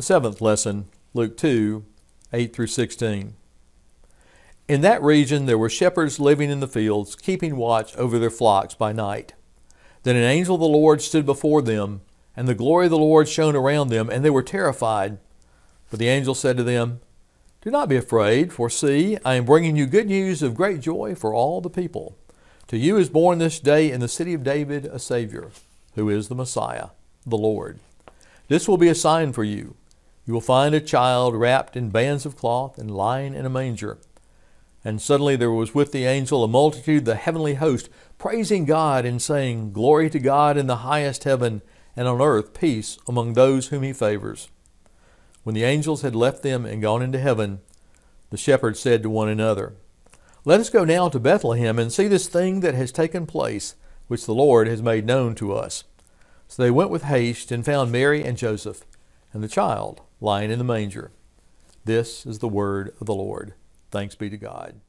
The seventh lesson, Luke 2 8 through 16. In that region there were shepherds living in the fields, keeping watch over their flocks by night. Then an angel of the Lord stood before them, and the glory of the Lord shone around them, and they were terrified. But the angel said to them, Do not be afraid, for see, I am bringing you good news of great joy for all the people. To you is born this day in the city of David a Savior, who is the Messiah, the Lord. This will be a sign for you. You will find a child wrapped in bands of cloth and lying in a manger. And suddenly there was with the angel a multitude, the heavenly host, praising God and saying, Glory to God in the highest heaven, and on earth peace among those whom he favors. When the angels had left them and gone into heaven, the shepherds said to one another, Let us go now to Bethlehem and see this thing that has taken place, which the Lord has made known to us. So they went with haste and found Mary and Joseph and the child lying in the manger. This is the word of the Lord. Thanks be to God.